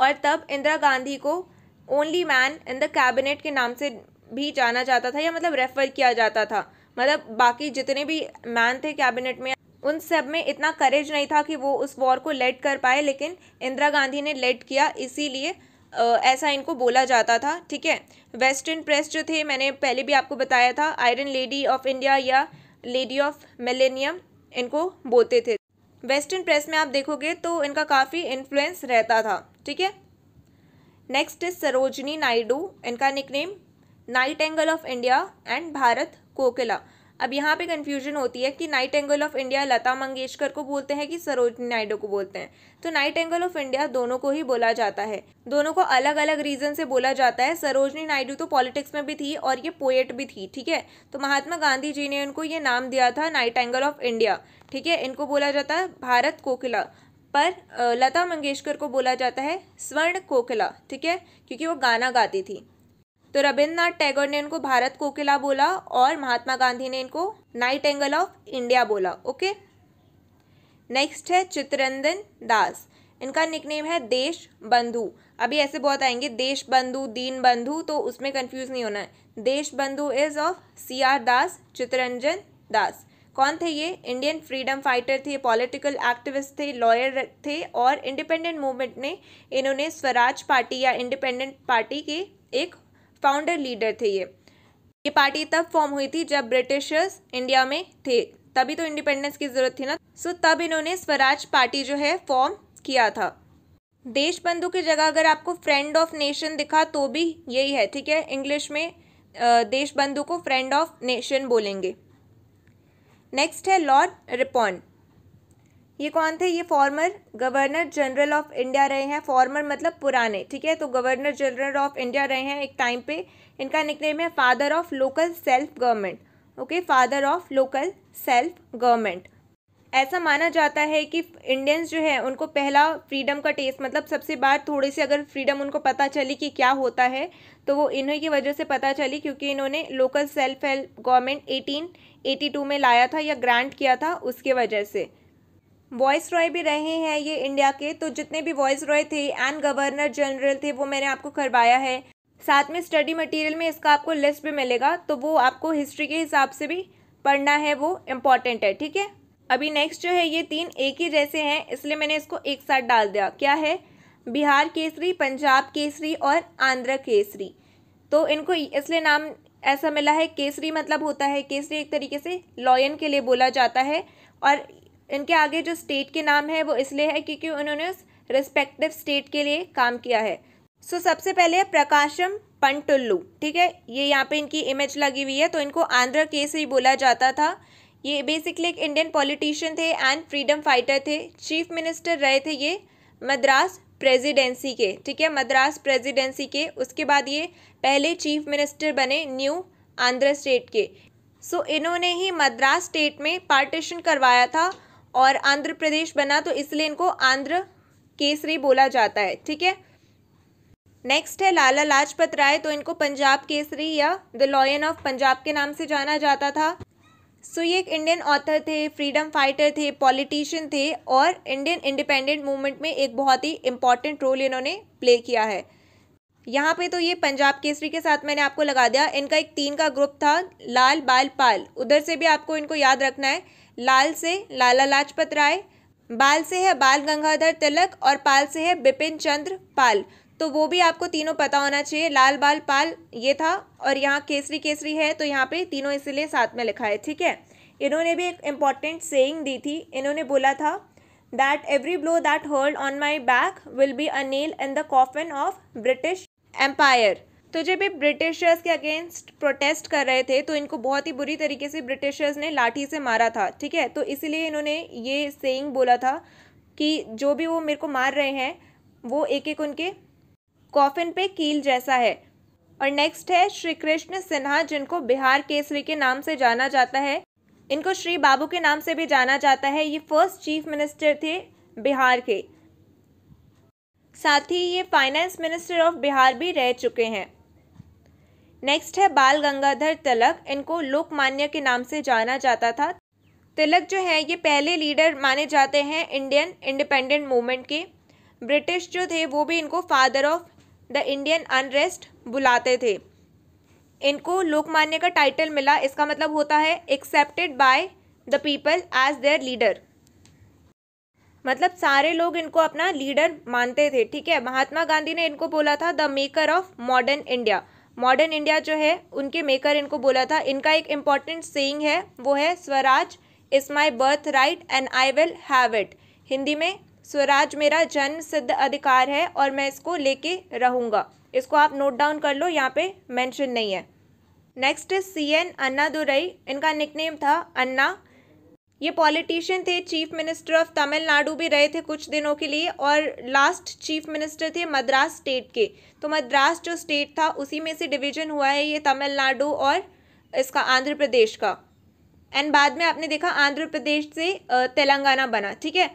और तब इंदिरा गांधी को only man in the cabinet के नाम से भी जाना जाता था या मतलब रेफ़र किया जाता था मतलब बाकी जितने भी मैन थे कैबिनेट में उन सब में इतना करेज नहीं था कि वो उस वॉर को लेड कर पाए लेकिन इंदिरा गांधी ने लेड किया इसीलिए ऐसा इनको बोला जाता था ठीक है वेस्टर्न प्रेस जो थे मैंने पहले भी आपको बताया था आयरन लेडी ऑफ इंडिया या लेडी ऑफ मिलेनियम इनको बोलते थे वेस्टर्न प्रेस में आप देखोगे तो इनका काफ़ी इन्फ्लुएंस रहता था ठीक है नेक्स्ट इज सरोजनी नायडू इनका nickname nightingale of India and Bharat Kokila अब यहाँ पे कन्फ्यूजन होती है कि nightingale of India Lata Mangeshkar को बोलते हैं कि सरोजनी नायडू को बोलते हैं तो नाइट एंगल ऑफ इंडिया दोनों को ही बोला जाता है दोनों को अलग अलग रीजन से बोला जाता है सरोजनी नायडू तो पॉलिटिक्स में भी थी और ये पोएट भी थी ठीक है तो महात्मा गांधी जी ने उनको ये नाम दिया था नाइट एंगल ऑफ इंडिया ठीक है इनको बोला जाता है भारत कोकिला पर लता मंगेशकर को बोला जाता है स्वर्ण कोकिला ठीक है क्योंकि वो गाना गाती थी तो रविन्द्रनाथ टैगोर ने इनको भारत कोकिला बोला और महात्मा गांधी ने इनको नाइट एंगल ऑफ इंडिया बोला ओके नेक्स्ट है चित्रंदन दास इनका निकनेम है देश बंधु अभी ऐसे बहुत आएंगे देश बंधु दीन बंधु तो उसमें कंफ्यूज नहीं होना है Deshbandhu is of C R Das Chittaranjan Das कौन थे ये इंडियन फ्रीडम फाइटर थे पॉलिटिकल एक्टिविस्ट थे लॉयर थे और इंडिपेंडेंट मूवमेंट में इन्होंने स्वराज पार्टी या इंडिपेंडेंट पार्टी के एक फाउंडर लीडर थे ये ये पार्टी तब फॉर्म हुई थी जब ब्रिटिशर्स इंडिया में थे तभी तो इंडिपेंडेंस की जरूरत थी ना सो तब इन्होंने स्वराज पार्टी जो है फॉर्म किया था देश बंधु की जगह अगर आपको फ्रेंड ऑफ नेशन दिखा तो भी यही है ठीक है इंग्लिश में देश बंधु को फ्रेंड ऑफ नेशन बोलेंगे नेक्स्ट है लॉर्ड रिपॉन ये कौन थे ये former governor general of India रहे हैं फॉर्मर मतलब पुराने ठीक है तो गवर्नर जनरल ऑफ इंडिया रहे हैं एक टाइम पे इनका निकनेम है father of local self government okay father of local self government ऐसा माना जाता है कि इंडियंस जो है उनको पहला फ्रीडम का टेस्ट मतलब सबसे बार थोड़ी सी अगर फ्रीडम उनको पता चली कि क्या होता है तो वो इन्हीं की वजह से पता चली क्योंकि इन्होंने लोकल सेल्फ हेल्प गवर्नमेंट 1882 में लाया था या ग्रांट किया था उसके वजह से वॉइस रॉय भी रहे हैं ये इंडिया के तो जितने भी वॉइस रॉय थे एंड गवर्नर जनरल थे वो मैंने आपको करवाया है साथ में स्टडी मटेरियल में इसका आपको लिस्ट भी मिलेगा तो वो आपको हिस्ट्री के हिसाब से भी पढ़ना है वो इम्पॉर्टेंट है ठीक है अभी नेक्स्ट जो है ये तीन एक ही जैसे हैं इसलिए मैंने इसको एक साथ डाल दिया क्या है बिहार केसरी पंजाब केसरी और आंध्र केसरी तो इनको इसलिए नाम ऐसा मिला है केसरी मतलब होता है केसरी एक तरीके से लॉयन के लिए बोला जाता है और इनके आगे जो स्टेट के नाम है वो इसलिए है क्योंकि उन्होंने उस रिस्पेक्टिव स्टेट के लिए काम किया है सो so, सबसे पहले प्रकाशम पंटुल्लू ठीक है ये यहाँ पे इनकी इमेज लगी हुई है तो इनको आंध्र ही बोला जाता था ये बेसिकली एक इंडियन पॉलिटिशियन थे एंड फ्रीडम फाइटर थे चीफ मिनिस्टर रहे थे ये मद्रास प्रेसिडेंसी के ठीक है मद्रास प्रेसिडेंसी के उसके बाद ये पहले चीफ मिनिस्टर बने न्यू आंध्र स्टेट के सो so, इन्होंने ही मद्रास स्टेट में पार्टीशन करवाया था और आंध्र प्रदेश बना तो इसलिए इनको आंध्र केसरी बोला जाता है ठीक है नेक्स्ट है लाला लाजपत राय तो इनको पंजाब केसरी या द लॉयन ऑफ पंजाब के नाम से जाना जाता था सो so, ये एक इंडियन ऑथर थे फ्रीडम फाइटर थे पॉलिटिशियन थे और इंडियन इंडिपेंडेंट मूवमेंट में एक बहुत ही इम्पॉर्टेंट रोल इन्होंने प्ले किया है यहाँ पे तो ये पंजाब केसरी के साथ मैंने आपको लगा दिया इनका एक तीन का ग्रुप था लाल बाल पाल उधर से भी आपको इनको याद रखना है लाल से लाला लाजपत राय बाल से है बाल गंगाधर तिलक और पाल से है बिपिन चंद्र पाल तो वो भी आपको तीनों पता होना चाहिए लाल बाल पाल ये था और यहाँ केसरी केसरी है तो यहाँ पे तीनों इसीलिए साथ में लिखा है ठीक है इन्होंने भी एक इम्पॉर्टेंट सेइंग दी थी इन्होंने बोला था that every blow that hold on my back will be a nail in the coffin of British Empire तो जब ये ब्रिटिशर्स के अगेंस्ट प्रोटेस्ट कर रहे थे तो इनको बहुत ही बुरी तरीके से ब्रिटिशर्स ने लाठी से मारा था ठीक है तो इसीलिए इन्होंने ये सेइंग बोला था कि जो भी वो मेरे को मार रहे हैं वो एक एक उनके कॉफिन पे कील जैसा है और नेक्स्ट है श्री कृष्ण सिन्हा जिनको बिहार केसरी के नाम से जाना जाता है इनको श्री बाबू के नाम से भी जाना जाता है ये फर्स्ट चीफ मिनिस्टर थे बिहार के साथ ही ये फाइनेंस मिनिस्टर ऑफ बिहार भी रह चुके हैं नेक्स्ट है बाल गंगाधर तिलक इनको लोकमान्य के नाम से जाना जाता था तिलक जो है ये पहले लीडर माने जाते हैं इंडियन इंडिपेंडेंट मूवमेंट के ब्रिटिश जो थे वो भी इनको father of the Indian unrest बुलाते थे इनको लोकमान्य का टाइटल मिला इसका मतलब होता है accepted by the people as their leader मतलब सारे लोग इनको अपना लीडर मानते थे ठीक है महात्मा गांधी ने इनको बोला था the maker of modern India modern India जो है उनके मेकर इनको बोला था इनका एक इम्पॉर्टेंट सेइंग है वो है swaraj is my birthright and I will have it Hindi में स्वराज मेरा जन्म सिद्ध अधिकार है और मैं इसको लेके रहूँगा इसको आप नोट डाउन कर लो यहाँ पे मेंशन नहीं है next is C N Anna Durai इनका निकनेम था अन्ना ये पॉलिटिशियन थे चीफ मिनिस्टर ऑफ तमिलनाडु भी रहे थे कुछ दिनों के लिए और लास्ट चीफ मिनिस्टर थे मद्रास स्टेट के तो मद्रास जो स्टेट था उसी में से डिवीजन हुआ है ये तमिलनाडु और इसका आंध्र प्रदेश का एंड बाद में आपने देखा आंध्र प्रदेश से तेलंगाना बना ठीक है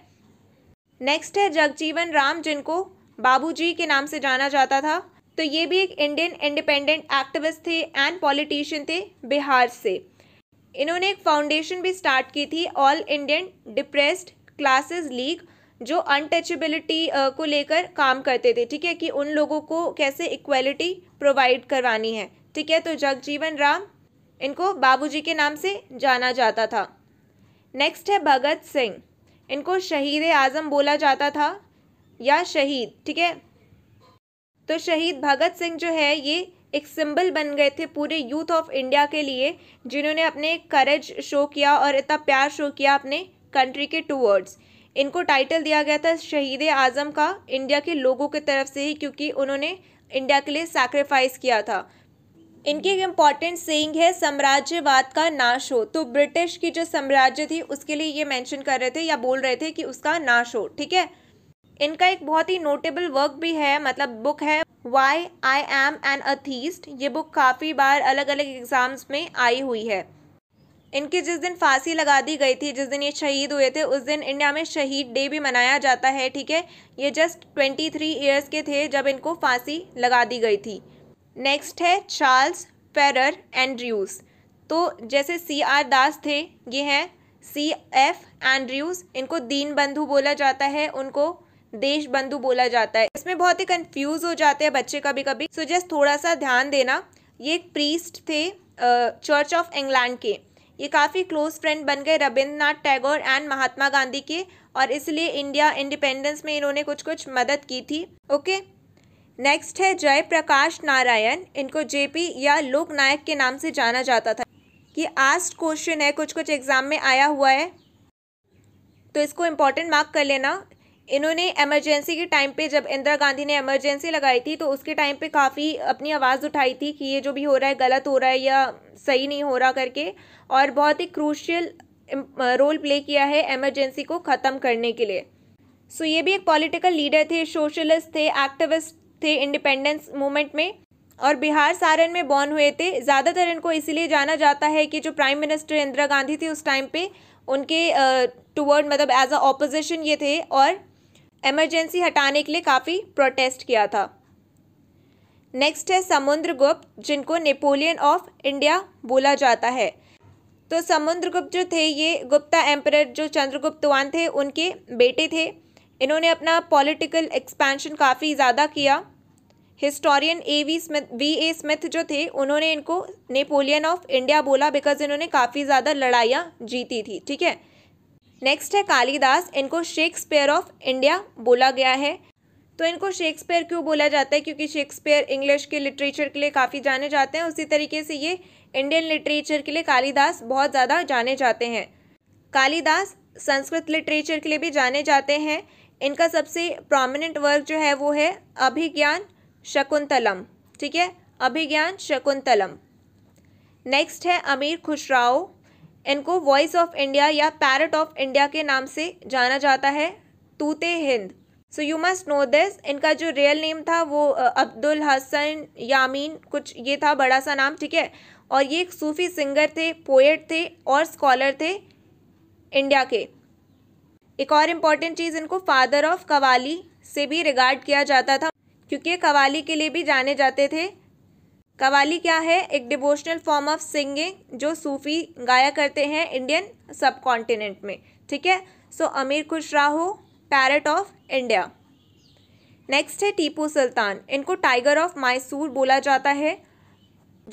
नेक्स्ट है जगजीवन राम जिनको बाबूजी के नाम से जाना जाता था तो ये भी एक इंडियन इंडिपेंडेंट एक्टिविस्ट थे एंड पॉलिटिशियन थे बिहार से इन्होंने एक फाउंडेशन भी स्टार्ट की थी all Indian depressed classes league जो अनटचेबिलिटी को लेकर काम करते थे ठीक है कि उन लोगों को कैसे इक्वलिटी प्रोवाइड करवानी है ठीक है तो जगजीवन राम इनको बाबूजी के नाम से जाना जाता था नेक्स्ट है भगत सिंह इनको शहीद आज़म बोला जाता था या शहीद ठीक है तो शहीद भगत सिंह जो है ये एक सिंबल बन गए थे पूरे यूथ ऑफ इंडिया के लिए जिन्होंने अपने करेज शो किया और इतना प्यार शो किया अपने कंट्री के टूवर्ड्स इनको टाइटल दिया गया था शहीद आज़म का इंडिया के लोगों की तरफ से ही क्योंकि उन्होंने इंडिया के लिए सैक्रिफाइस किया था इनकी एक इम्पॉर्टेंट सेइंग है साम्राज्यवाद का नाश हो तो ब्रिटिश की जो साम्राज्य थी उसके लिए ये मेंशन कर रहे थे या बोल रहे थे कि उसका नाश हो ठीक है इनका एक बहुत ही नोटेबल वर्क भी है मतलब बुक है why I am an atheist ये बुक काफ़ी बार अलग अलग एग्ज़ाम्स में आई हुई है इनके जिस दिन फांसी लगा दी गई थी जिस दिन ये शहीद हुए थे उस दिन इंडिया में शहीद डे भी मनाया जाता है ठीक है ये जस्ट ट्वेंटी थ्री ईयर्स के थे जब इनको फांसी लगा दी गई थी नेक्स्ट है चार्ल्स फेरर एंड्रयूस तो जैसे सी आर दास थे ये हैं सी एफ एंड्रयूज़ इनको दीन बंधु बोला जाता है उनको देश बंधु बोला जाता है इसमें बहुत ही कंफ्यूज हो जाते हैं बच्चे कभी कभी सो जस्ट थोड़ा सा ध्यान देना ये एक प्रीस्ट थे चर्च ऑफ इंग्लैंड के ये काफ़ी क्लोज फ्रेंड बन गए रविंद्रनाथ टैगोर एंड महात्मा गांधी के और इसलिए इंडिया इंडिपेंडेंस में इन्होंने कुछ कुछ मदद की थी ओके नेक्स्ट है जयप्रकाश नारायण इनको जेपी या लोक नायक के नाम से जाना जाता था ये आस्ट क्वेश्चन है कुछ कुछ एग्ज़ाम में आया हुआ है तो इसको इम्पॉर्टेंट मार्क कर लेना इन्होंने एमरजेंसी के टाइम पे जब इंदिरा गांधी ने एमरजेंसी लगाई थी तो उसके टाइम पे काफ़ी अपनी आवाज़ उठाई थी कि ये जो भी हो रहा है गलत हो रहा है या सही नहीं हो रहा करके और बहुत ही क्रूशियल रोल प्ले किया है एमरजेंसी को ख़त्म करने के लिए सो so, ये भी एक पॉलिटिकल लीडर थे सोशलिस्ट थे एक्टिविस्ट थे इंडिपेंडेंस मूवमेंट में और बिहार सारण में बॉर्न हुए थे ज़्यादातर इनको इसीलिए जाना जाता है कि जो प्राइम मिनिस्टर इंदिरा गांधी थी उस टाइम पे उनके टूवर्ड मतलब एज अ ऑपोजिशन ये थे और एमरजेंसी हटाने के लिए काफ़ी प्रोटेस्ट किया था नेक्स्ट है समुद्रगुप्त जिनको नेपोलियन ऑफ इंडिया बोला जाता है तो समुद्रगुप्त जो थे ये गुप्ता एम्पर जो चंद्रगुप्त वन थे उनके बेटे थे इन्होंने अपना पॉलिटिकल एक्सपेंशन काफ़ी ज़्यादा किया historian A V Smith V A Smith जो थे उन्होंने इनको नेपोलियन ऑफ इंडिया बोला बिकॉज इन्होंने काफ़ी ज़्यादा लड़ाइयाँ जीती थी ठीक है नेक्स्ट है कालिदास इनको शेक्सपियर ऑफ इंडिया बोला गया है तो इनको शेक्सपियर क्यों बोला जाता है क्योंकि शेक्सपियर इंग्लिश के लिटरेचर के लिए काफ़ी जाने जाते हैं उसी तरीके से ये इंडियन लिटरेचर के लिए कालिदास बहुत ज़्यादा जाने जाते हैं कालिदास संस्कृत लिटरेचर के लिए भी जाने जाते हैं इनका सबसे प्रोमिनेंट वर्क जो है वो है अभिज्ञान शकुंतलम ठीक है अभिज्ञान शकुंतलम नेक्स्ट है अमीर खुशराव इनको वॉइस ऑफ इंडिया या पैरट ऑफ इंडिया के नाम से जाना जाता है Tuti Hind so you must know this इनका जो रियल नेम था वो अब्दुल हसन यामीन कुछ ये था बड़ा सा नाम ठीक है और ये एक सूफ़ी सिंगर थे पोएट थे और स्कॉलर थे इंडिया के एक और इम्पॉर्टेंट चीज़ इनको फादर ऑफ कवाली से भी रिगार्ड किया जाता था क्योंकि कवाली के लिए भी जाने जाते थे कवाली क्या है एक डिवोशनल फॉर्म ऑफ सिंगिंग जो सूफी गाया करते हैं इंडियन सब कॉन्टिनेंट में ठीक है so so, Amir Khusrau parrot of India next है टीपू सुल्तान इनको टाइगर ऑफ मैसूर बोला जाता है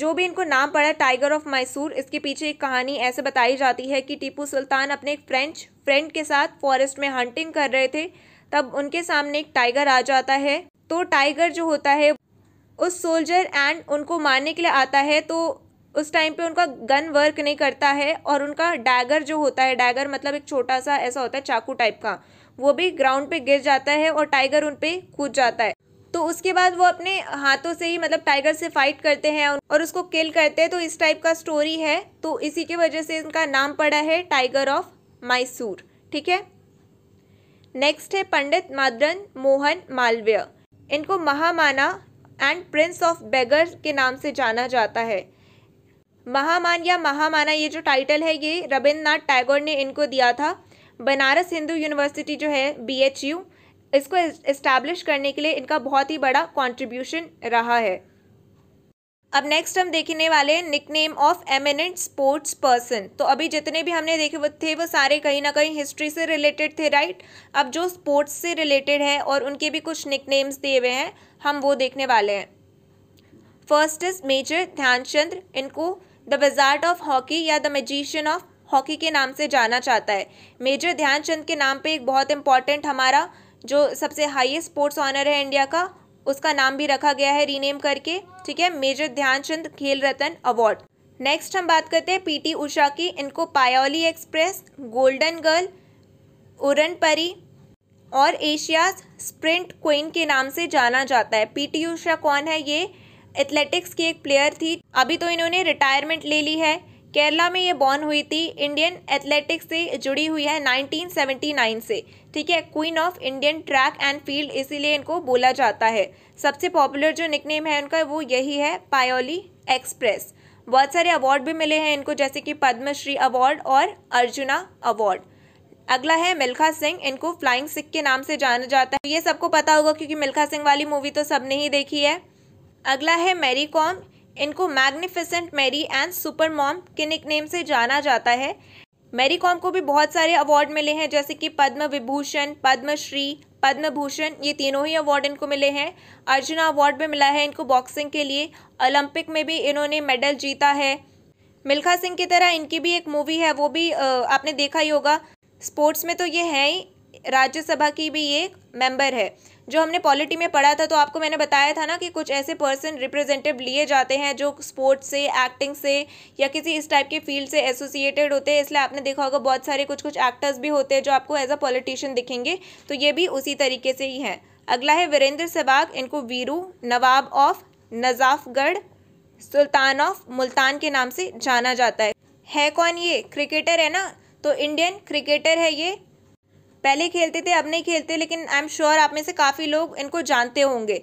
जो भी इनको नाम पड़ा टाइगर ऑफ मैसूर इसके पीछे एक कहानी ऐसे बताई जाती है कि टीपू सुल्तान अपने एक फ्रेंच फ्रेंड के साथ फॉरेस्ट में हंटिंग कर रहे थे तब उनके सामने एक टाइगर आ जाता है तो टाइगर जो होता है उस सोल्जर एंड उनको मारने के लिए आता है तो उस टाइम पे उनका गन वर्क नहीं करता है और उनका डैगर जो होता है डैगर मतलब एक छोटा सा ऐसा होता है चाकू टाइप का वो भी ग्राउंड पे गिर जाता है और टाइगर उन पर कूद जाता है तो उसके बाद वो अपने हाथों से ही मतलब टाइगर से फाइट करते हैं और उसको किल करते हैं तो इस टाइप का स्टोरी है तो इसी के वजह से इनका नाम पड़ा है टाइगर ऑफ मैसूर ठीक है नेक्स्ट है पंडित मादरन मोहन मालवीय इनको Mahamana and prince of beggar के नाम से जाना जाता है महामान या महामाना ये जो टाइटल है ये रविन्द्रनाथ टैगोर ने इनको दिया था बनारस हिंदू यूनिवर्सिटी जो है बी इसको इस्टेब्लिश करने के लिए इनका बहुत ही बड़ा कॉन्ट्रीब्यूशन रहा है अब नेक्स्ट हम देखने वाले हैं nickname of eminent sports person तो अभी जितने भी हमने देखे वो थे वो सारे कहीं ना कहीं हिस्ट्री से रिलेटेड थे राइट अब जो स्पोर्ट्स से रिलेटेड है और उनके भी कुछ निकनेम्स दिए हुए हैं हम वो देखने वाले हैं फर्स्ट इज मेजर ध्यानचंद इनको द विजार्ट ऑफ हॉकी या द मेजिशियन ऑफ हॉकी के नाम से जाना चाहता है मेजर ध्यानचंद के नाम पर एक बहुत इंपॉर्टेंट हमारा जो सबसे हाईएस्ट स्पोर्ट्स ऑनर है इंडिया का उसका नाम भी रखा गया है रीनेम करके ठीक है मेजर ध्यानचंद खेल रतन अवार्ड नेक्स्ट हम बात करते हैं पीटी उषा की इनको Payyoli express golden girl Udan Pari और एशिया स्प्रिंट क्वीन के नाम से जाना जाता है पीटी उषा कौन है ये एथलेटिक्स की एक प्लेयर थी अभी तो इन्होंने रिटायरमेंट ले ली है केरला में ये बॉर्न हुई थी इंडियन एथलेटिक्स से जुड़ी हुई है 1979 से ठीक है queen of Indian track and field इसीलिए इनको बोला जाता है सबसे पॉपुलर जो निकनेम है उनका वो यही है पायोली एक्सप्रेस बहुत सारे अवार्ड भी मिले हैं इनको जैसे कि पद्मश्री अवार्ड और अर्जुना अवार्ड अगला है मिल्खा सिंह इनको फ्लाइंग सिख के नाम से जाना जाता है ये सबको पता होगा क्योंकि मिल्खा सिंह वाली मूवी तो सबने ही देखी है अगला है मैरी कॉम इनको magnificent Mary and super mom के निक नेम से जाना जाता है मैरी कॉम को भी बहुत सारे अवार्ड मिले हैं जैसे कि पद्म विभूषण पद्मश्री पद्म भूषण ये तीनों ही अवार्ड इनको मिले हैं अर्जुना अवार्ड भी मिला है इनको बॉक्सिंग के लिए ओलंपिक में भी इन्होंने मेडल जीता है मिल्खा सिंह की तरह इनकी भी एक मूवी है वो भी आपने देखा ही होगा स्पोर्ट्स में तो ये है ही राज्यसभा की भी ये मेंबर है जो हमने पॉलिटी में पढ़ा था तो आपको मैंने बताया था ना कि कुछ ऐसे पर्सन रिप्रेजेंटेटिव लिए जाते हैं जो स्पोर्ट्स से एक्टिंग से या किसी इस टाइप के फील्ड से एसोसिएटेड होते हैं इसलिए आपने देखा होगा बहुत सारे कुछ कुछ एक्टर्स भी होते हैं जो आपको एज अ पॉलिटिशियन दिखेंगे तो ये भी उसी तरीके से ही हैं अगला है वीरेंद्र सहवाग इनको वीरू नवाब ऑफ नजाफगढ़ सुल्तान ऑफ मुल्तान के नाम से जाना जाता है है कौन ये क्रिकेटर है ना तो इंडियन क्रिकेटर है ये पहले खेलते थे अब नहीं खेलते लेकिन आई एम श्योर आप में से काफ़ी लोग इनको जानते होंगे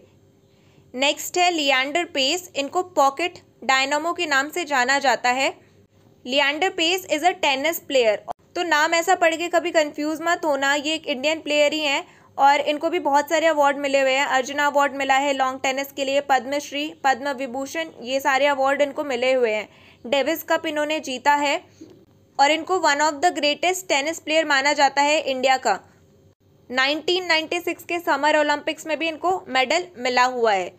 नेक्स्ट है लियांडर पेस इनको पॉकेट डायनामो के नाम से जाना जाता है Leander Paes is a tennis player तो नाम ऐसा पढ़ के कभी कंफ्यूज मत होना ये एक इंडियन प्लेयर ही हैं और इनको भी बहुत सारे अवार्ड मिले हुए हैं अर्जुना अवार्ड मिला है लॉन्ग टेनिस के लिए पद्मश्री पद्म विभूषण ये सारे अवार्ड इनको मिले हुए हैं डेविस कप इन्होंने जीता है और इनको one of the greatest tennis player माना जाता है इंडिया का 1996 के समर ओलंपिक्स में भी इनको मेडल मिला हुआ है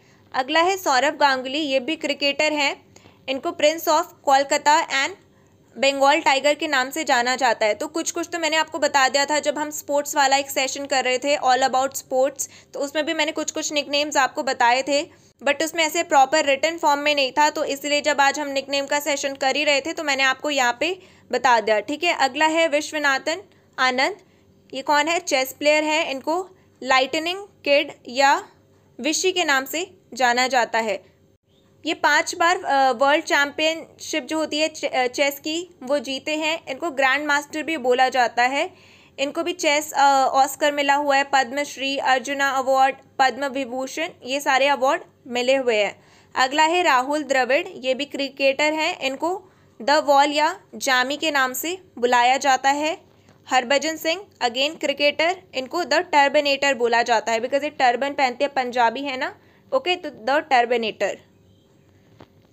अगला है सौरभ गांगुली ये भी क्रिकेटर हैं इनको prince of Kolkata and Bengal tiger के नाम से जाना जाता है तो कुछ कुछ तो मैंने आपको बता दिया था जब हम स्पोर्ट्स वाला एक सेशन कर रहे थे ऑल अबाउट स्पोर्ट्स तो उसमें भी मैंने कुछ कुछ निक नेम्स आपको बताए थे बट उसमें ऐसे प्रॉपर रिटर्न फॉर्म में नहीं था तो इसलिए जब आज हम निक नेम का सेशन कर ही रहे थे तो मैंने आपको यहाँ पर बता दिया ठीक है अगला है विश्वनाथन आनंद ये कौन है चेस प्लेयर है इनको लाइटनिंग किड या विशी के नाम से जाना जाता है ये पांच बार वर्ल्ड चैम्पियनशिप जो होती है चेस की वो जीते हैं इनको ग्रैंड मास्टर भी बोला जाता है इनको भी चेस ऑस्कर मिला हुआ है पद्मश्री अर्जुना अवार्ड पद्म विभूषण ये सारे अवार्ड मिले हुए हैं अगला है राहुल द्रविड़ ये भी क्रिकेटर हैं इनको द वॉल या जामी के नाम से बुलाया जाता है हरभजन सिंह अगेन क्रिकेटर इनको द टर्बनेटर बोला जाता है बिकॉज ये टर्बन पहनते हैं पंजाबी है ना ओके तो द टर्बनेटर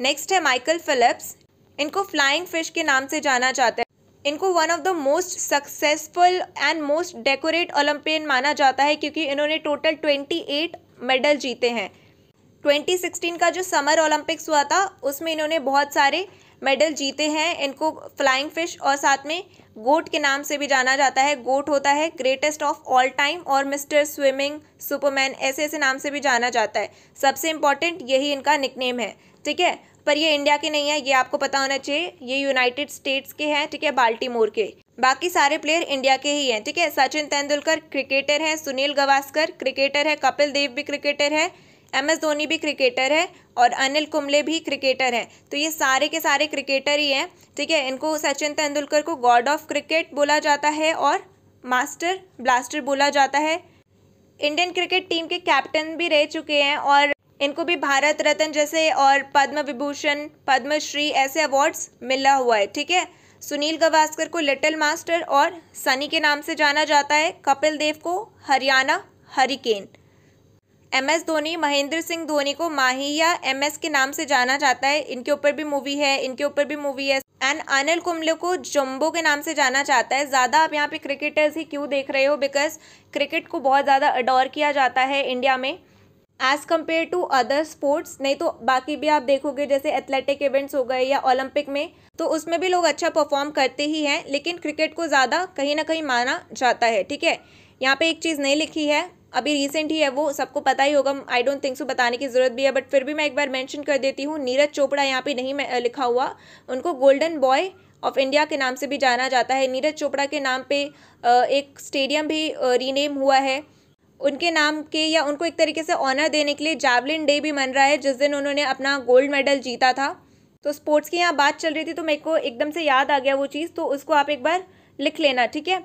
नेक्स्ट है माइकल फिलिप्स इनको फ्लाइंग फिश के नाम से जाना जाता है इनको one of the most successful and most decorate Olympian माना जाता है क्योंकि इन्होंने टोटल ट्वेंटी एट मेडल जीते हैं ट्वेंटी सिक्सटीन का जो समर ओलंपिक्स हुआ था उसमें इन्होंने बहुत सारे मेडल जीते हैं इनको फ्लाइंग फिश और साथ में गोट के नाम से भी जाना जाता है गोट होता है ग्रेटेस्ट ऑफ ऑल टाइम और मिस्टर स्विमिंग सुपरमैन ऐसे ऐसे नाम से भी जाना जाता है सबसे इम्पॉर्टेंट यही इनका निकनेम है ठीक है पर ये इंडिया के नहीं है ये आपको पता होना चाहिए ये यूनाइटेड स्टेट्स के हैं ठीक है बाल्टीमोर के बाकी सारे प्लेयर इंडिया के ही हैं ठीक है सचिन तेंदुलकर क्रिकेटर हैं सुनील गवास्कर क्रिकेटर है कपिल देव भी क्रिकेटर है एम एस धोनी भी क्रिकेटर है और अनिल कुंबले भी क्रिकेटर हैं तो ये सारे के सारे क्रिकेटर ही हैं ठीक है इनको सचिन तेंदुलकर को गॉड ऑफ क्रिकेट बोला जाता है और मास्टर ब्लास्टर बोला जाता है इंडियन क्रिकेट टीम के कैप्टन भी रह चुके हैं और इनको भी भारत रत्न जैसे और पद्म विभूषण पद्मश्री ऐसे अवार्ड्स मिला हुआ है ठीक है सुनील गवास्कर को लिटिल मास्टर और सनी के नाम से जाना जाता है कपिल देव को Haryana hurricane M S Dhoni Mahendra Singh Dhoni को माही या एम एस के नाम से जाना जाता है इनके ऊपर भी मूवी है इनके ऊपर भी मूवी है एंड अनिल कुंबले को जम्बो के नाम से जाना जाता है ज़्यादा आप यहाँ पे क्रिकेटर्स ही क्यों देख रहे हो बिकॉज क्रिकेट को बहुत ज़्यादा अडोर किया जाता है इंडिया में as compare to other sports नहीं तो बाकी भी आप देखोगे जैसे एथलेटिक इवेंट्स हो गए या ओलंपिक में तो उसमें भी लोग अच्छा परफॉर्म करते ही हैं लेकिन क्रिकेट को ज़्यादा कहीं ना कहीं माना जाता है ठीक है यहाँ पे एक चीज़ नहीं लिखी है अभी रिसेंट ही है वो सबको पता ही होगा आई डोंट थिंक सो बताने की ज़रूरत भी है बट फिर भी मैं एक बार मेंशन कर देती हूँ नीरज चोपड़ा यहाँ पे नहीं लिखा हुआ उनको गोल्डन बॉय ऑफ इंडिया के नाम से भी जाना जाता है नीरज चोपड़ा के नाम पे एक स्टेडियम भी रीनेम हुआ है उनके नाम के या उनको एक तरीके से ऑनर देने के लिए जैवलिन डे भी मन रहा है जिस दिन उन्होंने अपना गोल्ड मेडल जीता था तो स्पोर्ट्स की यहाँ बात चल रही थी तो मेरे को एकदम से याद आ गया वो चीज़ तो उसको आप एक बार लिख लेना ठीक है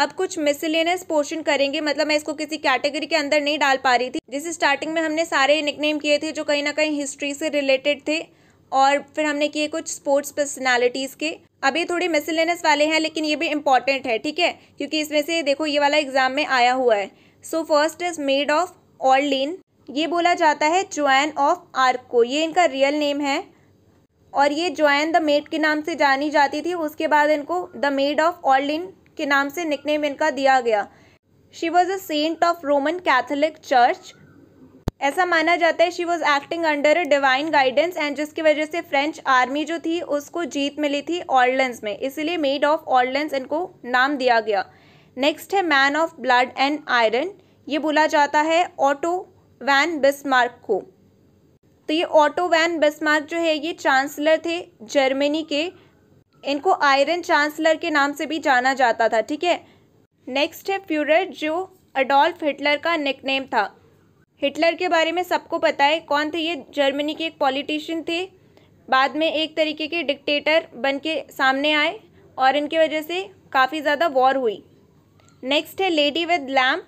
अब कुछ मिसलेनियस पोर्शन करेंगे मतलब मैं इसको किसी कैटेगरी के अंदर नहीं डाल पा रही थी जैसे स्टार्टिंग में हमने सारे निकनेम किए थे जो कहीं ना कहीं हिस्ट्री से रिलेटेड थे और फिर हमने किए कुछ स्पोर्ट्स पर्सनालिटीज़ के अब ये थोड़े मिसलेनियस वाले हैं लेकिन ये भी इंपॉर्टेंट है ठीक है क्योंकि इसमें से देखो ये वाला एग्जाम में आया हुआ है so first is maid of Orleans ये बोला जाता है ज्वाइन ऑफ आर्क को ये इनका रियल नेम है और ये ज्वाइन द मेड के नाम से जानी जाती थी उसके बाद इनको द मेड ऑफ ऑर्लिन के नाम से निकनेम इनका दिया गया she was a saint of Roman Catholic church ऐसा माना जाता है she was acting under a divine guidance and जिसकी वजह से फ्रेंच आर्मी जो थी उसको जीत मिली थी ऑर्लेंस में इसीलिए मेड ऑफ ऑर्लेंस इनको नाम दिया गया next is man of blood and iron ये बोला जाता है ऑटो वैन बिस्मार्क को तो ये ऑटो वैन बिस्मार्क जो है ये चांसलर थे जर्मनी के इनको आयरन चांसलर के नाम से भी जाना जाता था ठीक है नेक्स्ट है फ्यूरर जो अडोल्फ हिटलर का निकनेम था हिटलर के बारे में सबको पता है कौन थे ये जर्मनी के एक पॉलिटिशियन थे बाद में एक तरीके के डिक्टेटर बन के सामने आए और इनकी वजह से काफ़ी ज़्यादा वॉर हुई next is lady with lamp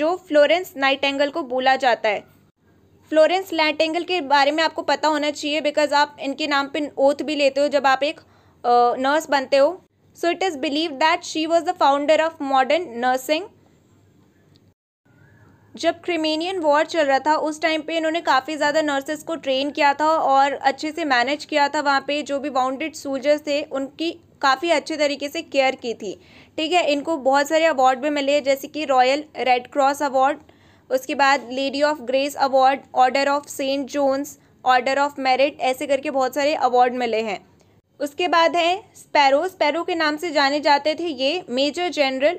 जो फ्लोरेंस नाइटेंगल को बोला जाता है फ्लोरेंस नाइटेंगल के बारे में आपको पता होना चाहिए बिकॉज आप इनके नाम पर ओथ भी लेते हो जब आप एक नर्स बनते हो so it is believe that she was the founder of modern nursing जब क्रिमेनियन वॉर चल रहा था उस टाइम पे इन्होंने काफ़ी ज़्यादा नर्सेज को ट्रेन किया था और अच्छे से मैनेज किया था वहाँ पे जो भी वाउंडेड सोल्जर्स थे उनकी काफ़ी अच्छे तरीके से केयर की थी ठीक है इनको बहुत सारे अवार्ड भी मिले जैसे कि रॉयल रेड क्रॉस अवार्ड उसके बाद lady of grace award order of Saint John's order of merit ऐसे करके बहुत सारे अवार्ड मिले हैं उसके बाद है स्पैरो स्पैरो के नाम से जाने जाते थे ये मेजर जनरल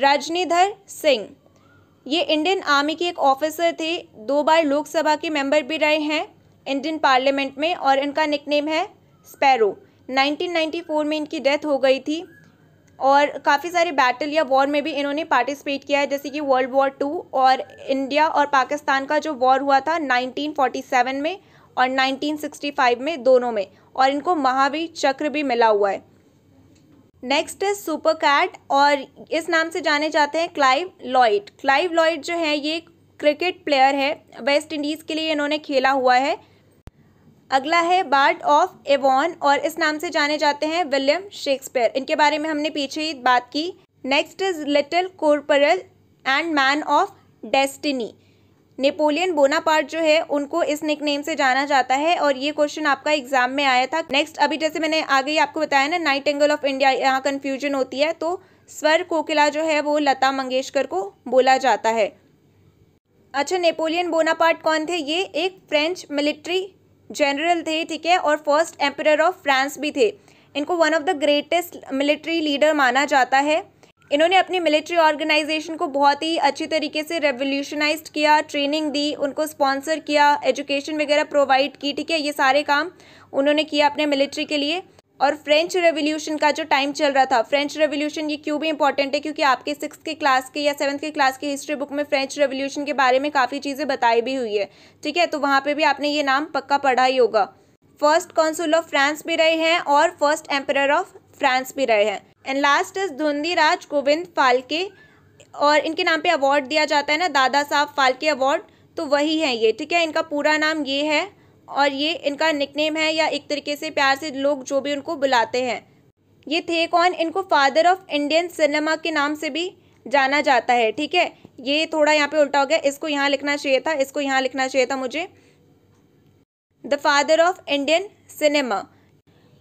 राजनीधर सिंह ये इंडियन आर्मी के एक ऑफिसर थे दो बार लोकसभा के मेंबर भी रहे हैं इंडियन पार्लियामेंट में और इनका निकनेम है स्पैरो 1994 में इनकी डेथ हो गई थी और काफ़ी सारे बैटल या वॉर में भी इन्होंने पार्टिसिपेट किया है जैसे कि वर्ल्ड वॉर टू और इंडिया और पाकिस्तान का जो वॉर हुआ था 1947 में और 1965 में दोनों में और इनको महावीर चक्र भी मिला हुआ है नेक्स्ट है सुपर कैट और इस नाम से जाने जाते हैं क्लाइव लॉइड क्लाइव लॉइड जो है ये क्रिकेट प्लेयर है वेस्ट इंडीज़ के लिए इन्होंने खेला हुआ है अगला है बार्ड ऑफ एवॉन और इस नाम से जाने जाते हैं विलियम शेक्सपियर इनके बारे में हमने पीछे ही बात की next is little corporal and man of destiny Napoleon Bonaparte जो है उनको इस निक नेम से जाना जाता है और ये क्वेश्चन आपका एग्जाम में आया था नेक्स्ट अभी जैसे मैंने आगे ही आपको बताया ना नाइट एंगल ऑफ इंडिया यहाँ कन्फ्यूजन होती है तो स्वर कोकिला जो है वो लता मंगेशकर को बोला जाता है अच्छा नेपोलियन बोनापार्ट कौन थे ये एक फ्रेंच मिलिट्री जनरल थे ठीक है और फर्स्ट एम्पर ऑफ फ्रांस भी थे इनको one of the greatest military leader माना जाता है इन्होंने अपनी मिलिट्री ऑर्गेनाइजेशन को बहुत ही अच्छी तरीके से रेवोल्यूशनाइज किया ट्रेनिंग दी उनको स्पॉन्सर किया एजुकेशन वगैरह प्रोवाइड की ठीक है ये सारे काम उन्होंने किया अपने मिलिट्री के लिए और फ्रेंच रेवोल्यूशन का जो टाइम चल रहा था फ्रेंच रेवोल्यूशन ये क्यों भी इंपॉर्टेंट है क्योंकि आपके सिक्स के क्लास के या सेवन्थ के क्लास की हिस्ट्री बुक में फ्रेंच रेवोल्यूशन के बारे में काफ़ी चीज़ें बताई भी हुई है ठीक है तो वहाँ पे भी आपने ये नाम पक्का पढ़ा ही होगा फर्स्ट कॉन्सूल ऑफ फ्रांस भी रहे हैं और फर्स्ट एम्पर ऑफ फ्रांस भी रहे हैं and last is Dhundiraj Govind Phalke और इनके नाम पे अवार्ड दिया जाता है ना दादा साहब फाल्के अवार्ड तो वही है ये ठीक है इनका पूरा नाम ये है और ये इनका निकनेम है या एक तरीके से प्यार से लोग जो भी उनको बुलाते हैं ये थे कौन इनको फादर ऑफ इंडियन सिनेमा के नाम से भी जाना जाता है ठीक है ये थोड़ा यहाँ पे उल्टा हो गया इसको यहाँ लिखना चाहिए था इसको यहाँ लिखना चाहिए था मुझे the father of Indian cinema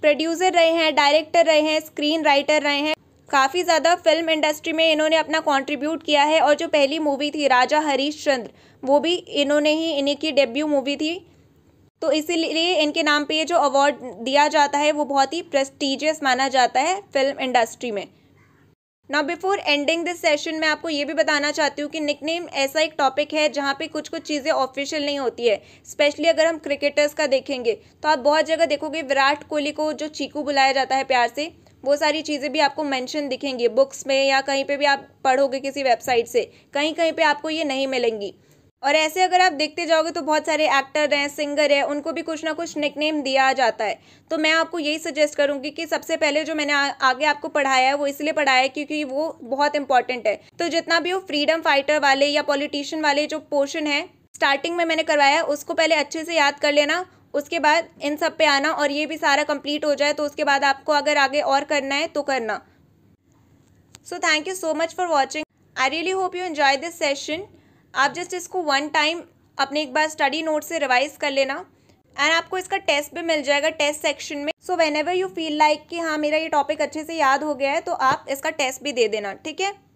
producer रहे हैं डायरेक्टर रहे हैं स्क्रीन राइटर रहे हैं काफ़ी ज़्यादा फिल्म इंडस्ट्री में इन्होंने अपना कंट्रीब्यूट किया है और जो पहली मूवी थी राजा हरीश चंद्र वो भी इन्होंने ही इन्हीं की डेब्यू मूवी थी तो इसीलिए इनके नाम पे ये जो अवार्ड दिया जाता है वो बहुत ही प्रेस्टिजियस माना जाता है फिल्म इंडस्ट्री में ना बिफोर एंडिंग दिस सेशन मैं आपको ये भी बताना चाहती हूँ कि निकनेम ऐसा एक टॉपिक है जहाँ पे कुछ कुछ चीज़ें ऑफिशियल नहीं होती है स्पेशली अगर हम क्रिकेटर्स का देखेंगे तो आप बहुत जगह देखोगे विराट कोहली को जो चीकू बुलाया जाता है प्यार से वो सारी चीज़ें भी आपको मैंशन दिखेंगी बुक्स में या कहीं पर भी आप पढ़ोगे किसी वेबसाइट से कहीं कहीं पर आपको ये नहीं मिलेंगी और ऐसे अगर आप देखते जाओगे तो बहुत सारे एक्टर हैं सिंगर हैं उनको भी कुछ ना कुछ निकनेम दिया जाता है तो मैं आपको यही सजेस्ट करूँगी कि सबसे पहले जो मैंने आ, आगे आपको पढ़ाया है वो इसलिए पढ़ाया है क्योंकि वो बहुत इंपॉर्टेंट है तो जितना भी वो फ्रीडम फाइटर वाले या पॉलिटिशियन वाले जो पोर्शन है स्टार्टिंग में मैंने करवाया है उसको पहले अच्छे से याद कर लेना उसके बाद इन सब पे आना और ये भी सारा कंप्लीट हो जाए तो उसके बाद आपको अगर आगे और करना है तो करना so thank you so much for watching I really hope you enjoy this session आप जस्ट इसको वन टाइम अपने एक बार स्टडी नोट से रिवाइज कर लेना एंड आपको इसका टेस्ट भी मिल जाएगा टेस्ट सेक्शन में so whenever you feel like कि हाँ मेरा ये टॉपिक अच्छे से याद हो गया है तो आप इसका टेस्ट भी दे देना ठीक है